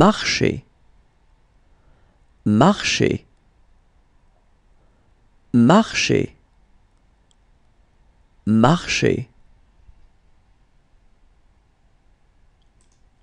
marcher, marcher, marcher, marcher.